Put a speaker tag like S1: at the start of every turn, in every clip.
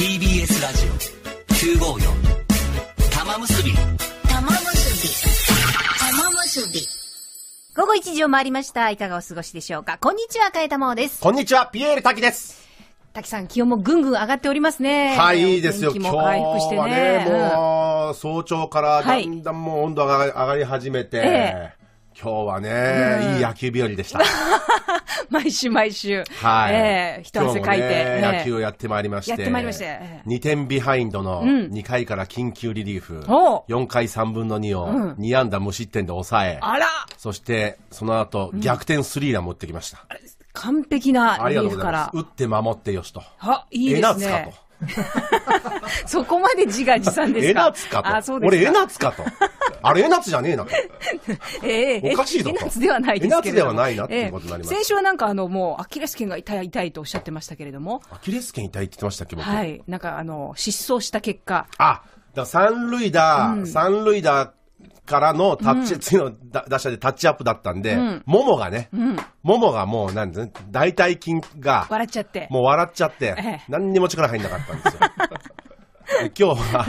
S1: TBS ラジオ954
S2: 玉結び玉結び玉結び午後1時を回りました。いかがお過ごしでしょうかこんにちは、かえたまおです。こんにちは、ピエール滝です。滝さん、気温もぐんぐん上がっておりますね。はい、いいですよ、今日はね、も
S1: う、うん、早朝からだんだんもう温度が上がり始めて、はい今日はね、うん、いい野球日和でした。
S2: 毎週毎週、はいえー、一汗かいて、ね、野球を
S1: やってまいりまして2点ビハインドの2回から緊急リリーフ、うん、4回3分の2を2安打無失点で抑え、うん、そしてその後逆転スリーラン持ってきました、うん、
S2: 完璧なリーフから打っ
S1: て守ってよしとあいいですね
S2: そこまで自画自賛ですか。えなつかと。あ、そうです俺えなつか
S1: と。あれ、な夏じゃねえな
S2: ええー、おかしいぞえな夏ではないですけな夏ではないなっていうことになります。先週はなんかあの、もう、アキレス腱が痛い痛いとおっしゃってましたけれども。ア
S1: キレス腱痛いって言ってましたっけ、僕。は
S2: い。なんかあの、失踪した結果。
S1: あ、だ三塁打、三塁打からのタッチ、うん、次の打者でタッチアップだったんで、うん、ももがね、うん、ももがもう、なんですね、大腿筋が、笑っちゃって、もう笑っちゃって、ええ、何にも力入んなかったんですよ。今日は、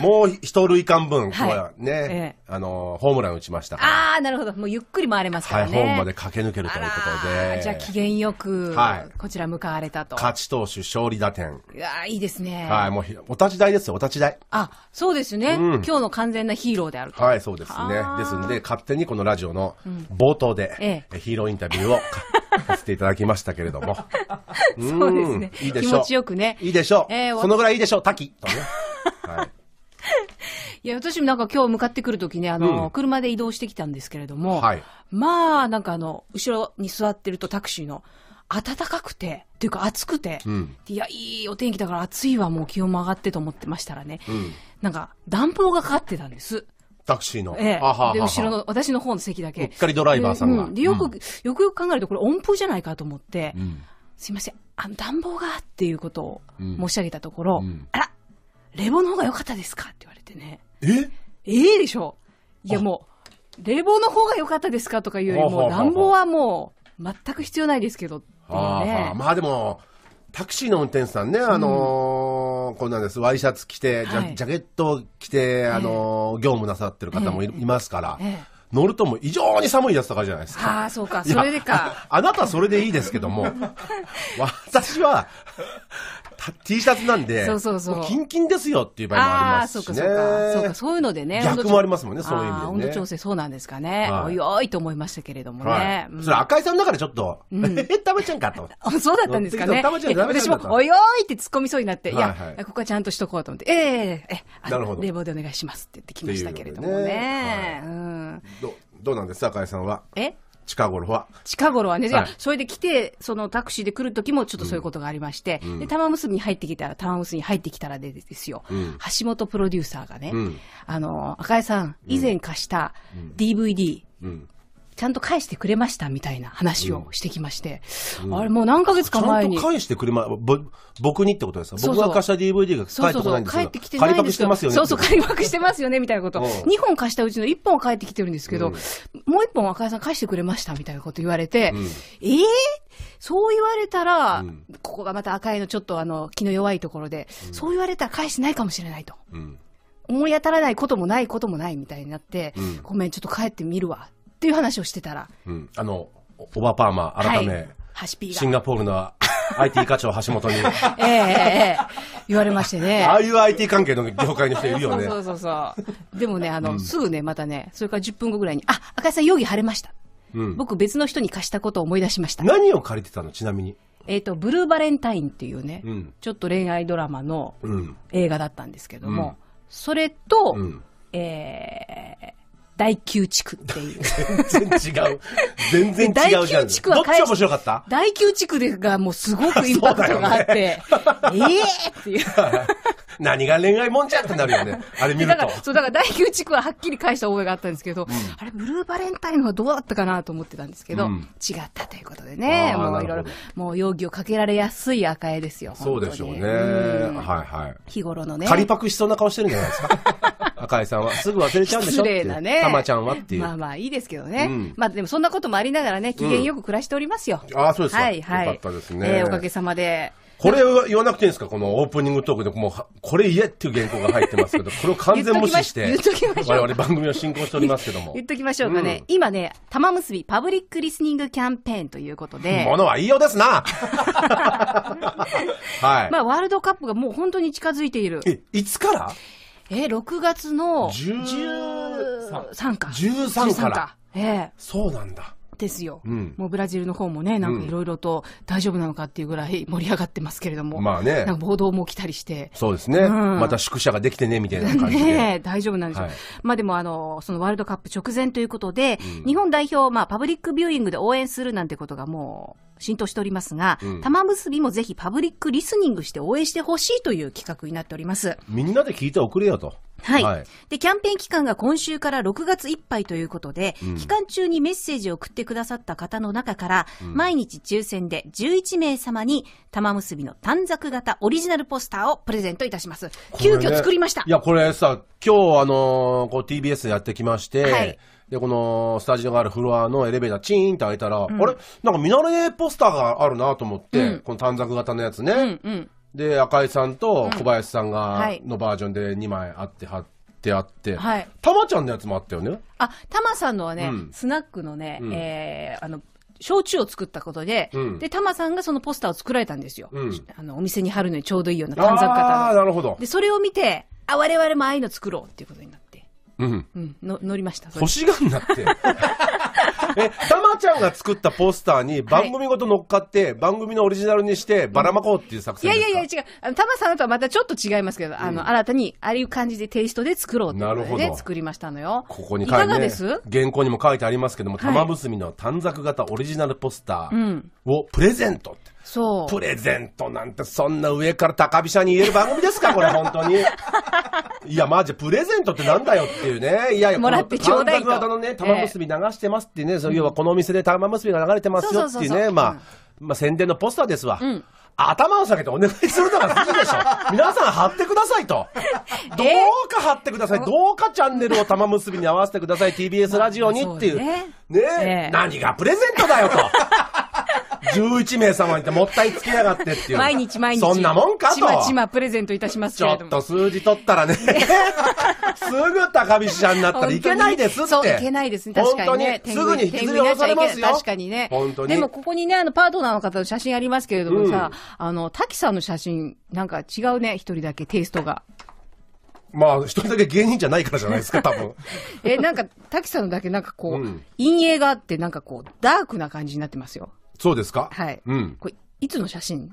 S1: もう一塁間分、ね、いええ、あの、ホームラン打ちましたから。
S2: ああ、なるほど。もうゆっくり回れますからね。はい、まで
S1: 駆け抜けるということで。じゃあ、機
S2: 嫌よく、はい、こちら向かわれたと。勝
S1: ち投手、勝利打点。
S2: いやいいですね。はい、
S1: もう、お立ち台ですよ、お立ち台。
S2: あ、そうですね、うん、今日の完全なヒーローであると。
S1: はい、そうですね。ですんで、勝手にこのラジオの冒頭で、うんええ、ヒーローインタビューを、させていただきましたけれども。そうですね。いいでしょう。気持ちよく
S2: ね。いいでしょう。えー、そのぐ
S1: らいいいでしょう、滝。とね。はい。
S2: いや、私もなんか今日向かってくるときね、あの、うん、車で移動してきたんですけれども、はい、まあ、なんかあの、後ろに座ってるとタクシーの、暖かくて、というか暑くて、うん、いや、いいお天気だから暑いわ、もう気温も上がってと思ってましたらね、うん、なんか暖房がかかってたんです。
S1: タクシーの。ええ。ははで、後ろの、
S2: 私の方の席だけ。うっかりドライバーさんが。で、よく、よくよく考えると、これ温風じゃないかと思って、すいません、あの暖房がっていうことを申し上げたところ、あら冷房の方が良かったですかって言われてね。えええでしょ。いやもう、冷房の方が良かったですかとかいうよりも、暖房はもう、全く必要ないですけどってはあ
S1: まあでも、タクシーの運転手さんね、あのーこんなんです、ワイシャツ着て、ジャはい、ジャケット着て、あのー業務なさってる方もい,、ますから、えー、乗るとも異常に寒いやつとかじゃないですか。
S2: ああ、そうか、それでか
S1: あ。あなたはそれでいいですけども、私は、T シャツなんで、そうそうそう。キンキンですよっていう場合もありますし、ね。そうかそうか。そうか、
S2: そういうのでね。逆もありますもんね、そういう意味で、温度調整そうなんですかね。おいおいと思いましたけれどもね。そ
S1: れ赤井さんの中でちょっと、え、うん、た ちゃんかと。そうだったんですかね。たちゃんダメ私も、
S2: おいおいって突っ込みそうになって、いや、ここはちゃんとしとこうと思って、ええええ、
S1: あの、冷房
S2: でお願いしますって言
S1: ってきましたけれども
S2: ね。う
S1: ど、どうなんです赤井さんは。え近頃は。
S2: 近頃はね。じゃあ、それで来て、そのタクシーで来る時もちょっとそういうことがありまして、うん、で、玉結びに入ってきたら、玉結びに入ってきたらでですよ、うん、橋本プロデューサーがね、うん、あの、赤江さん、以前貸した DVD、うんちゃんと返してくれましたみたいな話をしてきまして、うんあれもう何ヶ月か前に。ちゃんと返
S1: してくれま、僕にってことですか僕が貸した DVD が返ってこないんですよ。そうそうそう返ってきてないんですよ。すよね、そうそう、借り
S2: まくしてますよねみたいなこと。2本貸したうちの1本は返ってきてるんですけど、うん、もう1本赤井さん返してくれましたみたいなこと言われて、ええー、そう言われたら、ここがまた赤井のちょっとあの、気の弱いところで、そう言われたら返してないかもしれないと。思い当たらないこともないこともないみたいになって、うん、ごめん、ちょっと帰ってみるわっていう話をしてたら、
S1: うん、あのオバパーマ改め、はい、シンガポールの IT 課長橋本に、え
S2: ー、えー、言われましてね。ああいう IT 関係の業界の人いるよね。そうそうそうでもね、あの、うん、すぐね、またね、それから10分後ぐらいに、あ、赤井さん容疑晴れました。うん、僕別の人に貸したことを思い出しました。何を借りてたのちなみに。えっ、と、ブルーバレンタインっていうね、うん、ちょっと恋愛ドラマの映画だったんですけども、それと、えー、大宮地区っていう。全然違う。
S1: 全然違う大宮地区はどっち面白かった
S2: 大宮地区でがもうすごくインパクトがあって、ね、ええっていう。
S1: 何が恋愛もんじゃってなるよね。あれ見ると。だから、そ
S2: う、だから大宮地区ははっきり返した覚えがあったんですけど、うん、あれ、ブルーバレンタインはどうだったかなと思ってたんですけど、うん、違ったということでね、もういろいろ、もう容疑をかけられやすい赤絵ですよ。そうでしょうね。はいはい。日頃のね。仮
S1: パクしそうな顔してるんじゃないですか。赤井さんは。すぐ忘れちゃうんでしょっね。たまちゃんはっていう。まあ
S2: まあいいですけどね。うん、まあでもそんなこともありながらね、機嫌よく暮らしておりますよ。うん、ああ、そうですか。はいはい。よかったですね。えー、おかげさまで。
S1: これは言わなくていいんですかこのオープニングトークで、もう、これ言えっていう原稿が入ってますけど、これを完全無視して、我々番組を進行しておりますけども。言
S2: っときましょうかね。うん、今ね、玉結びパブリックリスニングキャンペーンということで。ものは言いようですな はい。まあ、ワールドカップがもう本当に近づいている。え、いつからえ、6月の13か。13から。ええ。そうなんだ。ですよ、うん、もうブラジルの方もね、なんかいろいろと大丈夫なのかっていうぐらい盛り上がってますけれども、まあね、なんか暴動も来たりして、
S1: そうですね、うん、また宿舎ができてねみたいな感じで、ね、
S2: 大丈夫なんでしょう、はい、まあ、でもあの、そのワールドカップ直前ということで、うん、日本代表、まあ、パブリックビューイングで応援するなんてことがもう。浸透しておりますが、うん、玉結びもぜひパブリックリスニングして応援してほしいという企画になっております。みんなで聞いておくれよと。はい、はい、でキャンペーン期間が今週から6月いっぱいということで、うん、期間中にメッセージを送ってくださった方の中から、うん、毎日抽選で11名様に玉結びの短冊型オリジナルポスターをプレゼントいたします、ね、急遽作りましたいや
S1: これさ今日あのー、こう TBS やってきまして、はいで、このスタジオがあるフロアのエレベーターチーンって開いたら、うん、あれなんか見慣れポスターがあるなと思って、うん、この短冊型のやつね。うんうんで、赤井さんと小林さんがのバージョンで2枚あって貼ってあって、はいたまちゃんのやつもあったよね。
S2: あ、たまさんのはね、うんスナックのね、うんえーあの、焼酎を作ったことで、うんで、たまさんがそのポスターを作られたんですよ。うんあの、お店に貼るのにちょうどいいような短冊ああなるほど。で、それを見て、あ、我々もああいうの作ろうっていうことになって、うん。うん、の乗りました。それ欲しがんなって。
S1: え、
S2: たまちゃんが
S1: 作ったポスターに番組ごと乗っかって、番組のオリジナルにしてばらまこうっていう作戦いやいや
S2: いや、違う。あの、たまさんとはまたちょっと違いますけど、あの、新たに、ああいう感じでテイストで作ろうってことで、ね、作りましたのよ。ここに書いて、ね、いかがです
S1: 原稿にも書いてありますけども、玉結びの短冊型オリジナルポスターをプレゼントって。
S2: そう。プレ
S1: ゼントなんてそんな上から高飛車に言える番組ですかこれ本当に。いや、マジ、プレゼントってなんだよっていうね。いやいや、もらってちょうだいと。型のね、玉結び流してますってね、えー、要はこのお店で玉結びが流れてますよっていうね、まあ、まあ宣伝のポスターですわ。うん頭を下げてお願いするのが好きでしょ。皆さん貼ってくださいと。どうか貼ってください。どうかチャンネルを玉結びに合わせてください。TBS ラジオにっていう。ね、何がプレゼントだよと。11名様にってもったいつけやがってっていう。毎
S2: 日毎日。そんなもんかと。ちまちまプレゼントいたしますけれども。
S1: ちょっと数字取ったらね、すぐ高飛車になったらいけないですって。そう、いけ
S2: ないですね。確かにね。にすぐに引きずり下ろされますよ。確かにね。本当に。でもここにね、あの、パートナーの方の写真ありますけれどもさ、うん、あの、滝さんの写真、なんか違うね、一人だけテイストが。
S1: まあ、一人だけ芸人じゃないからじゃないですか、多分。
S2: え、なんか、滝さんのだけなんかこう、うん、陰影があって、なんかこう、ダークな感じになってますよ。そうですかはい。うん。これ、いつの写真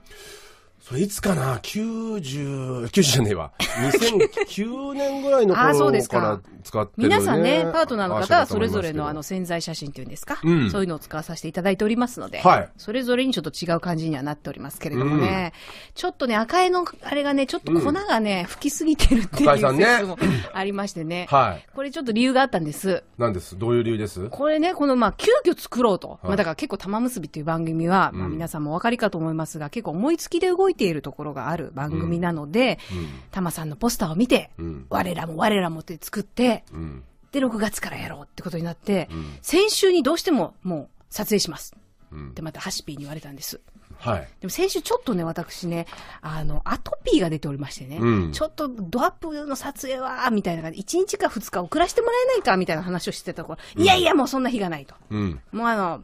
S1: それいつかな ?90、90じゃねえわ。
S2: 2009年ぐらいの頃から
S1: 使ってる、ね、皆さんね、パートナーの方はそれぞれの
S2: あの潜在写真っていうんですか、うん、そういうのを使わさせていただいておりますので、はい、それぞれにちょっと違う感じにはなっておりますけれどもね、うん、ちょっとね、赤いの、あれがね、ちょっと粉がね、うん、吹きすぎてるっていう説もありましてね、はい、これちょっと理由があったんです。
S1: なんですどういう理由です
S2: これね、このまあ、急遽作ろうと。はい、まあだから結構玉結びという番組は、まあ皆さんもお分かりかと思いますが、結構思いつきで動い動いているところがある番組なので、タマさんのポスターを見て、我らも我らもって作って、で、6月からやろうってことになって、先週にどうしてももう撮影します。ってまたハシピーに言われたんです。はい、でも先週ちょっとね、私ね、あの、アトピーが出ておりましてね、うん、ちょっとドアップの撮影は、みたいな感じ、1日か2日遅らせてもらえないか、みたいな話をしてたところ、いやいや、もうそんな日がないと。うん、もうあの、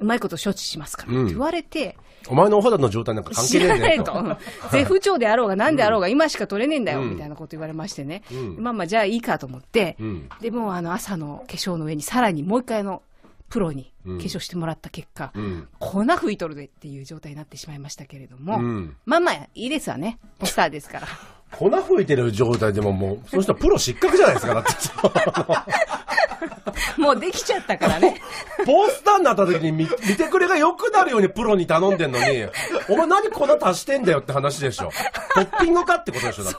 S2: うまいこと処置しますからって言われて、
S1: お前のお肌の状態なんか関係ねえ知らないと。
S2: 絶不調であろうが何であろうが今しか取れねえんだよ、みたいなこと言われましてね。まあまあ、じゃあいいかと思って、で、もあの朝の化粧の上にさらにもう一回のプロに化粧してもらった結果、うん、粉吹いとるでっていう状態になってしまいましたけれども、うん、まあまあいいですわね、ポスターですから。
S1: 粉吹いてる状態でももう、その人らプロ失格じゃないですか、だって。
S2: もうできちゃったからね。ポスター
S1: になった時に見見てくれが良くなるようにプロに頼んでんのに、お前何粉足してんだよって話でしょ。トッピングかってことでしょ、だ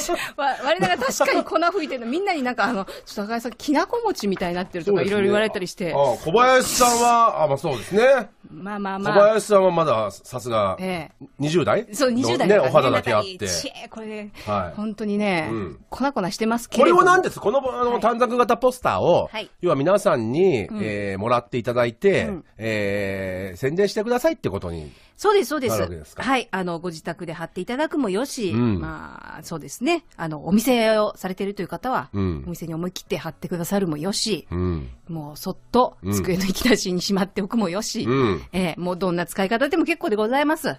S2: そう。わ我ながら確かに粉吹いてるの、みんなになんかあの、ちょっと高井さん、きなこ餅みたいになってるとか、いろいろ言われたりして。あ小林さん
S1: は、あ、まあそうですね。
S2: まあまあ小まあ。林
S1: さんはまださすがえ20代
S2: そう、20代ね、お肌だけあってちえこれね、はい本当にね、うん粉粉してますけこれも。は何
S1: ですこのあの短冊型ポスター。タを、はい、要は皆さんに、うん、えー、もらっていただいて、うん、えー、宣伝してくださいってことに。
S2: そうです、そうです。はい。あの、ご自宅で貼っていただくもよし、うん、まあ、そうですね。あの、お店をされてるという方は、うん、お店に思い切って貼ってくださるもよし、うん、もう、そっと、机の引き出しにしまっておくもよし、うん、えー、もうどんな使い方でも結構でございます。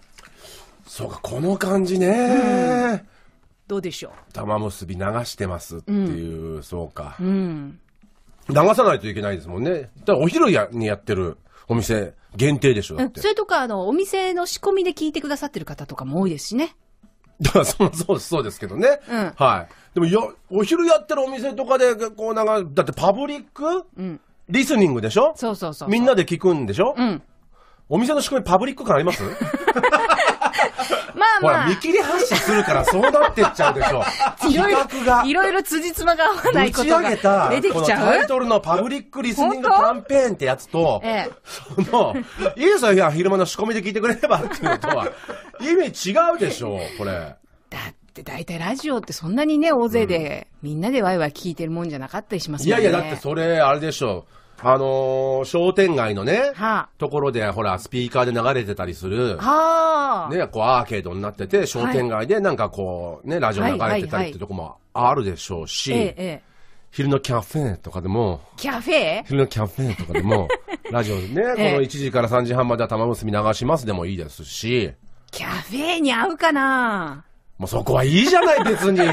S1: そうか、この感じね。どうでしょう。玉結び流してますっていう、そうか。うん流さないといけないですもんね。だお昼やにやってるお店限定でしょ、そ
S2: れとか、あの、お店の仕込みで聞いてくださってる方とかも多いですしね。
S1: だからそうそうそうですけどね、うん、はいでもよお昼やってるお店とかでこうなんかだってパブリック、うん、リスニングでしょそうそうそうみんなで聞くんでしょ、うん、お店の仕込みパブリック感あります
S2: まあまあ。見切り発車する
S1: からそうなってっちゃうでしょ。いろいろ、
S2: がいろいろ辻褄が合わないことがち上げた、タイト
S1: ルのパブリックリスニングキャンペーンってやつと、その、いいですよ、や、昼間の仕込みで聞いてくれればっていうのと
S2: は、意
S1: 味違うでしょ、これ。っ
S2: て大体ラジオってそんなにね、大勢で、みんなでワイワイ聞いてるもんじゃなかったりしますもんね。いやいや、だってそ
S1: れ、あれでしょう。あのー、商店街のね、はあ、ところで、ほら、スピーカーで流れてたりする、
S2: はあ、
S1: ね、こう、アーケードになってて、商店街でなんかこう、ね、ラジオ流れてたりってとこもあるでしょうし、はいはいはい、昼のキャフェとかでも、
S2: キャフェ
S1: 昼のキャフェとかでも、ラジオね、この1時から3時半までは玉結び流しますでもいいですし、
S2: キャフェに合うかな
S1: もうそこはいいじゃない、別に。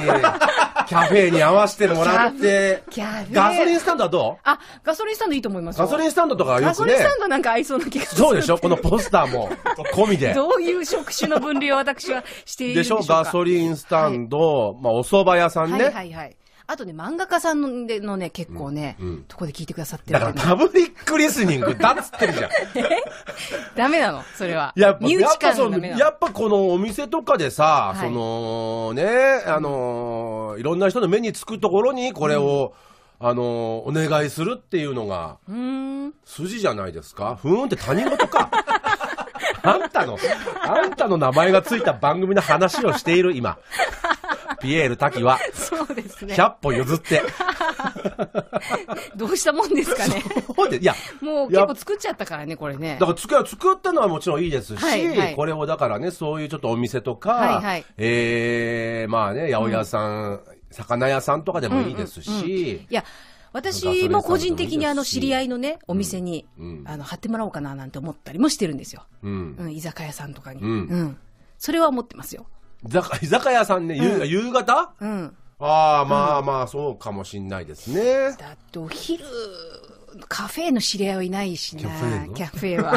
S1: キャフェに合わせてもらって。ガソリンスタンドはど
S2: うあ、ガソリンスタンドいいと思いますガソリ
S1: ンスタンドとかよくね。ガソリンスタン
S2: ドなんか合いそうな気がする。
S1: そうでしょこのポスターも、込みで。ど
S2: ういう職種の分類を私はしているんでしょうガソリ
S1: ンスタンド、まあ、お蕎麦屋さんね。はいは
S2: いはい。あとね、漫画家さんのね、結構ね、とこで聞いてくださってる。だか
S1: らパブリックリスニングだっつって
S2: るじゃん。ダメなの、それは。やっぱ、やっぱその、や
S1: っぱこのお店とかでさ、はい、そのね、あの、いろんな人の目につくところにこれを、うん、あの、お願いするっていうのが、筋じゃないですか。ふーんって他人事か。あんたの、あんたの名前がついた番組の話をしている、今。ピエール滝は。
S2: そうですね。100
S1: 歩譲って。
S2: どうしたもんですかね。そうでいや。もう結構作っちゃったからね、これね。だから
S1: 作作ったのはもちろんいいですし、はいはい、これをだからね、そういうちょっとお店とか、はいはい、えー、まあね、八百屋さん、うん、魚屋さんとかでもいいですし。うんうんうん、いや
S2: 私も個人的にあの知り合いのね、お店に、あの貼ってもらおうかななんて思ったりもしてるんですよ。うん、居酒屋さんとかに。うん。それは思ってますよ。
S1: 居酒屋さんね、うん、夕方、うん、ああ、まあまあ、そうかもしんないですね。だってお
S2: 昼、カフェの知り合いはいないしな、キャフェは。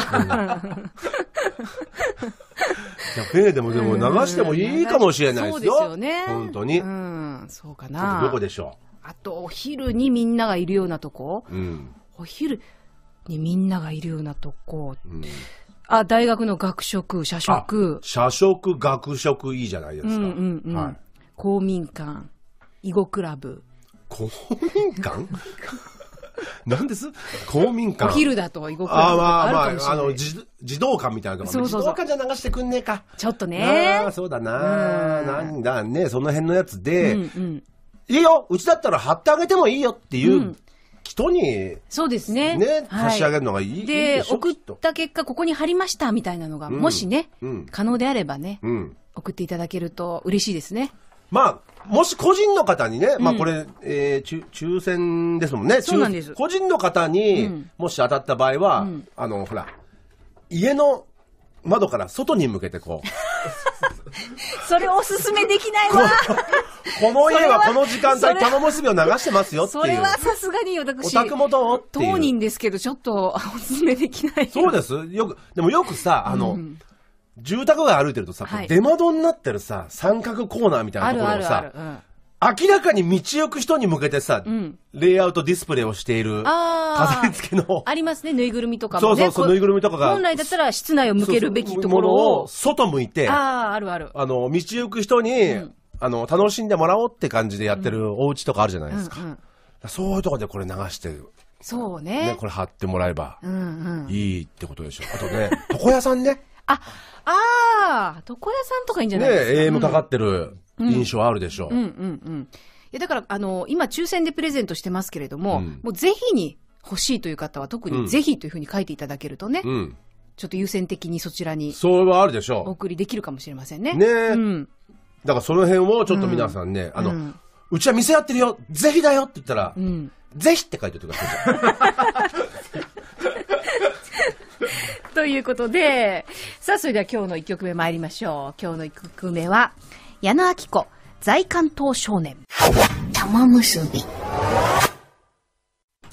S1: キャフェでもでも流してもいいかもしれないですよ。そうですよね。本当に。
S2: うん、そうかな。どこでしょう。あと、お昼にみんながいるようなとこ。うん、お昼にみんながいるようなとこ。うんあ、大学の学食、社食。
S1: 社食、学食いいじゃないですか。うんう
S2: んうんはい、公民館、囲碁クラブ。
S1: 公民館 なんです公民館。お昼だと、囲碁クラブあまあまあ、あの、児童館みたいなそうそうそう。児童館じゃ流してくんねえか。ちょっとね。あそうだな、うん。なんだね、その辺のやつで、うんうん、いいようちだったら貼ってあげてもいいよっていう人に、
S2: そうですね。ね、差し上げる
S1: のがいいでで送った
S2: 結果、ここに貼りましたみたいなのが、うん、もしね、うん、可能であればね、うん、送っていただけると嬉しいですね。
S1: まあ、もし個人の方にね、まあこれ、うん、えー、抽選ですもんね。そうなんです。個人の方に、もし当たった場合は、あの、ほら、家の窓から外に向けてこう、
S2: それおすすめできないわ。この 家はこの時間帯玉結び
S1: を流してますよっていう。それは
S2: さすがに私。オタもどう当人ですけど、ちょっと おすす
S1: めできない。そうです。よく、でもよくさ、あの、うん住宅街歩いてるとさ、はい、出窓になってるさ、三角コーナーみたいなところをさ、明らかに道行く人に向けてさ、うん、レイアウトディスプレイをしている飾り
S2: 付けの。ありますね、ぬいぐるみとかも、ね、そうそうそう、ぬいぐるみとかが。本来だったら室内を向けるべきところを。
S1: 外向いて、
S2: ああ、あるある。
S1: あの、道行く人に、うん、あの、楽しんでもらおうって感じでやってるお家とかあるじゃないですか。うんうんそういうとこでこれ流してる。
S2: そうね。ね、こ
S1: れ貼ってもらえば、うんうん、いいってことでしょ。あとね、
S2: 床屋さんね。あ、ああ、床屋さんとかいいんじゃないですか。ね、AM かか
S1: ってる。うん印象あるでしょう。う
S2: ん、うん、うんうんいやだから、あの、今、抽選でプレゼントしてますけれども、うん、もうぜひに欲しいという方は、特にぜひというふうに書いていただけるとね、うん、ちょっと優先的にそちらに、そ
S1: れはあるでしょう。お
S2: 送りできるかもしれませんね。ね、
S1: うん、だからその辺をちょっと皆さんね、あの、うちは店やってるよ、ぜひだよって言ったら、ぜひって書いておいてください。
S2: ということで、さあ、それでは今日の1曲目参りましょう。今日の1曲目は、矢野明子、在関東少年。玉結び。今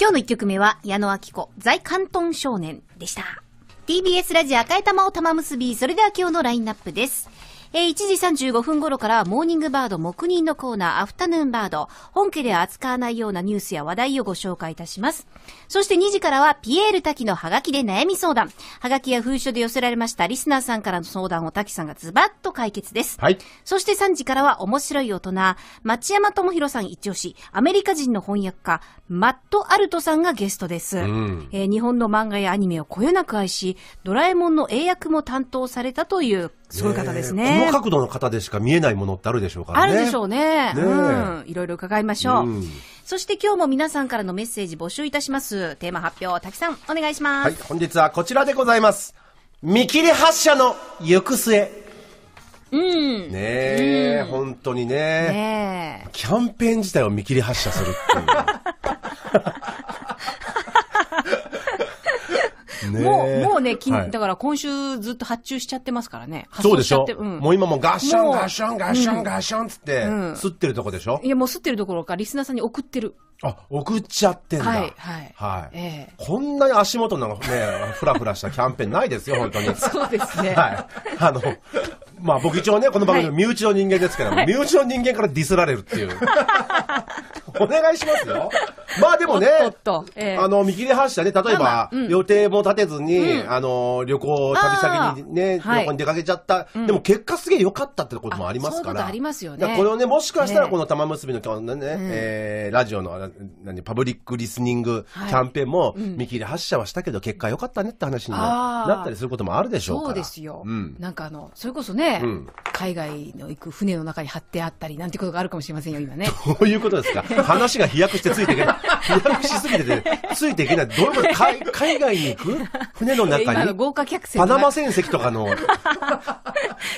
S2: 日の一曲目は、矢野明子、在関東少年でした。TBS ラジオ赤い玉を玉結び、それでは今日のラインナップです。えー、1時35分頃からモーニングバード黙認のコーナー、アフタヌーンバード、本家で扱わないようなニュースや話題をご紹介いたします。そして2時からは、ピエール滝のハガキで悩み相談。ハガキや封書で寄せられましたリスナーさんからの相談を滝さんがズバッと解決です。はい。そして3時からは、面白い大人、町山智博さん一押し、アメリカ人の翻訳家、マット・アルトさんがゲストです。うん、えー、日本の漫画やアニメをこよなく愛し、ドラえもんの英訳も担当されたというそういう方ですね。この
S1: 角度の方でしか見えないものってあるでしょうかね。あるでしょう
S2: ね。ねうん。いろいろ伺いましょう、うん、そして今日も皆さんからのメッセージ募集いたします。テーマ発表、滝さん、お願いします。はい、本
S1: 日はこちらでございます。見切り発車の行く末。
S2: うん、ね
S1: え、うん、本当にね
S2: ね
S1: キャンペーン自体を見切り発車するっていう。もう、もうね、きだか
S2: ら今週ずっと発注しちゃってますからね。そうでしょ、うん、もう今もうガッションガッションガッションガッションっ
S1: て、うん、吸ってるとこでしょ
S2: いや、もう吸ってるところか、リスナーさんに送ってる。
S1: あ、送っちゃってんだ。はい、はい。はい。ええ、こんなに足元のね、ふらふらしたキャンペーンないですよ、本当に。そ
S2: うですね。はい。
S1: あの、まあ僕一応ね、この番組の身内の人間ですけども、はい、身内の人間からディスられるっていう。お願いしますよ。まあでもね、あの、見切り発車ね、例えば予定も立てずに、あの、旅行、旅先にね、旅行に出かけちゃった。でも結果すげえ良かったってこともありますから。あり
S2: ますよねこれをね、もしかしたらこ
S1: の玉結びのえラジオの、な何、パブリックリスニングキャンペーンも、見切り発車はしたけど、結果良かったねって話になったりすることもあるでしょうから。そうで
S2: すよ、なんかあのそれこそね、海外の行く船の中に貼ってあったりなんてことがあるかもしれませんよ今ね
S1: ういうことですか。話が飛躍してついていけない。飛躍しすぎてて、ついていけない。どういうこと
S2: 海海外に行く船の中に。豪華客船。パナマ船籍とかの。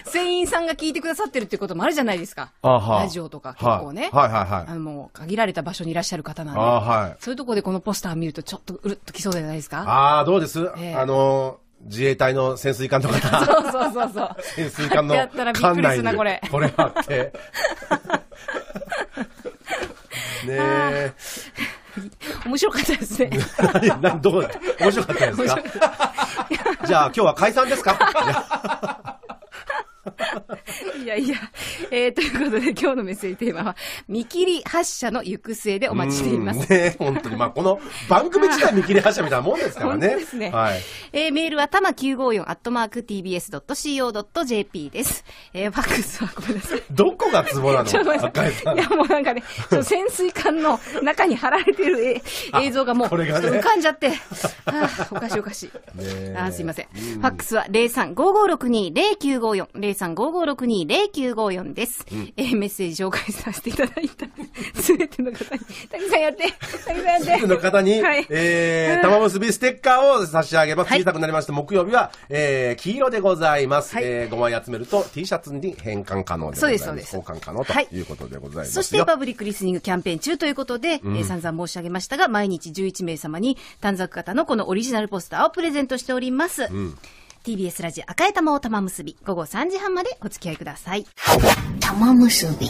S2: 船員さんが聞いてくださってるってこともあるじゃないですか。ラジオとか結構ね。はい、はい、はいはい。あの、限られた場所にいらっしゃる方なんで。はい、そういうところでこのポスター見るとちょっとうるっときそうじゃないですか。あ
S1: あ、どうです、えー、あのー自衛隊の潜水艦とか。そうそうそうそう。潜水艦の艦内に。これ。これあって。ねえ。
S2: 面白かったですね。何、どう面白かったですか
S1: じゃあ今日は解散ですか
S2: いやいや、えー、ということで今日のメッセージテーマは、見切り発車の行く末でお待ちしています。
S1: ね、本当に。まあ、この番組自体見切り発車みたいなもんですからね。そうですね。はい。
S2: えー、メールはたま954アットマーク tbs.co.jp です。えー、ファックスはごめんなさい。
S1: どこがツボなのい
S2: や、もうなんかね、潜水艦の中に貼られてる 映像がもう、ね、浮かんじゃって、あおかしいおかしい。あすいません。ファックスは0355620954、0355620954 0954です。うん、えー、メッセージ紹介させていただいた、すべての方に、たくさんやって、たくさんやって。すべての
S1: 方に、はい、えー、玉結びステッカーを差し上げます。小さくなりまして、木曜日は、えー、黄色でございます。はい、えー、5枚集めると T シャツに変換可能でございます。そうです、そうです。交換可能ということでございます、はい、そして、パブ
S2: リックリスニングキャンペーン中ということで、うん、えー、散々申し上げましたが、毎日11名様に、短冊型のこのオリジナルポスターをプレゼントしております。うん TBS ラジ赤い玉を玉結び、午後3時半までお付き合いください。玉結び。